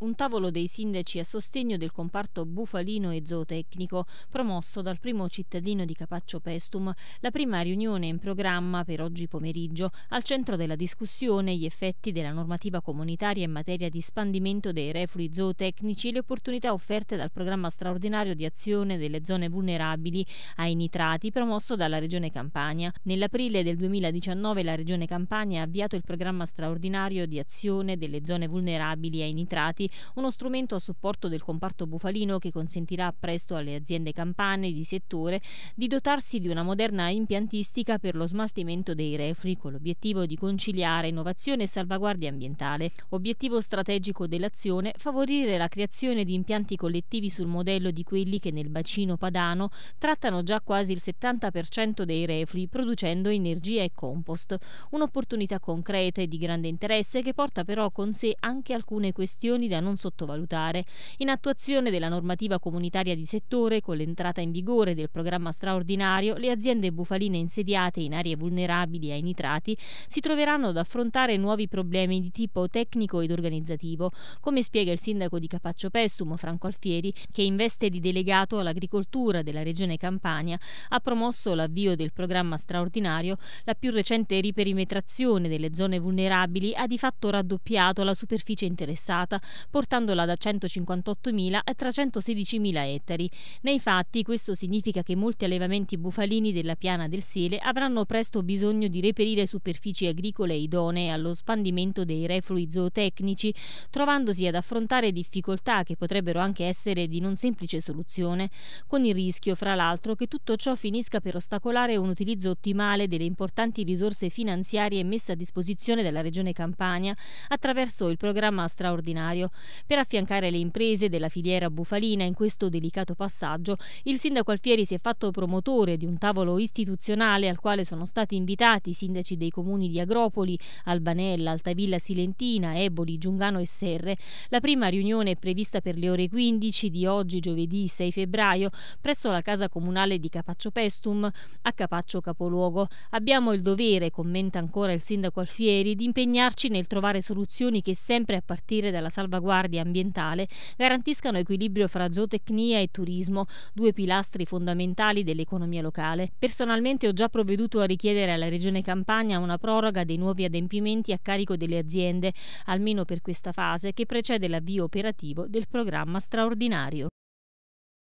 un tavolo dei sindaci a sostegno del comparto bufalino e zootecnico promosso dal primo cittadino di Capaccio Pestum, la prima riunione in programma per oggi pomeriggio, al centro della discussione gli effetti della normativa comunitaria in materia di spandimento dei reflui zootecnici e le opportunità offerte dal programma straordinario di azione delle zone vulnerabili ai nitrati promosso dalla Regione Campania. Nell'aprile del 2019 la Regione Campania ha avviato il programma straordinario di azione delle zone vulnerabili ai nitrati uno strumento a supporto del comparto bufalino che consentirà presto alle aziende campane di settore di dotarsi di una moderna impiantistica per lo smaltimento dei refri con l'obiettivo di conciliare innovazione e salvaguardia ambientale. Obiettivo strategico dell'azione favorire la creazione di impianti collettivi sul modello di quelli che nel bacino padano trattano già quasi il 70% dei refri producendo energia e compost. Un'opportunità concreta e di grande interesse che porta però con sé anche alcune questioni da non sottovalutare. In attuazione della normativa comunitaria di settore, con l'entrata in vigore del programma straordinario, le aziende bufaline insediate in aree vulnerabili ai nitrati si troveranno ad affrontare nuovi problemi di tipo tecnico ed organizzativo, come spiega il sindaco di Capaccio Pessumo, Franco Alfieri, che in veste di delegato all'agricoltura della regione Campania ha promosso l'avvio del programma straordinario, la più recente riperimetrazione delle zone vulnerabili ha di fatto raddoppiato la superficie interessata, portandola da 158.000 a 316.000 ettari. Nei fatti questo significa che molti allevamenti bufalini della piana del Sele avranno presto bisogno di reperire superfici agricole idonee allo spandimento dei reflui zootecnici, trovandosi ad affrontare difficoltà che potrebbero anche essere di non semplice soluzione, con il rischio, fra l'altro, che tutto ciò finisca per ostacolare un utilizzo ottimale delle importanti risorse finanziarie messe a disposizione dalla Regione Campania attraverso il programma straordinario per affiancare le imprese della filiera bufalina in questo delicato passaggio, il sindaco Alfieri si è fatto promotore di un tavolo istituzionale al quale sono stati invitati i sindaci dei comuni di Agropoli, Albanella, Altavilla Silentina, Eboli, Giungano e Serre. La prima riunione è prevista per le ore 15 di oggi, giovedì 6 febbraio, presso la casa comunale di Capaccio Pestum a Capaccio Capoluogo. Abbiamo il dovere, commenta ancora il sindaco Alfieri, di impegnarci nel trovare soluzioni che sempre a partire dalla salvaguardia salvaguardia ambientale garantiscano equilibrio fra zootecnia e turismo, due pilastri fondamentali dell'economia locale. Personalmente ho già provveduto a richiedere alla Regione Campania una proroga dei nuovi adempimenti a carico delle aziende, almeno per questa fase che precede l'avvio operativo del programma straordinario.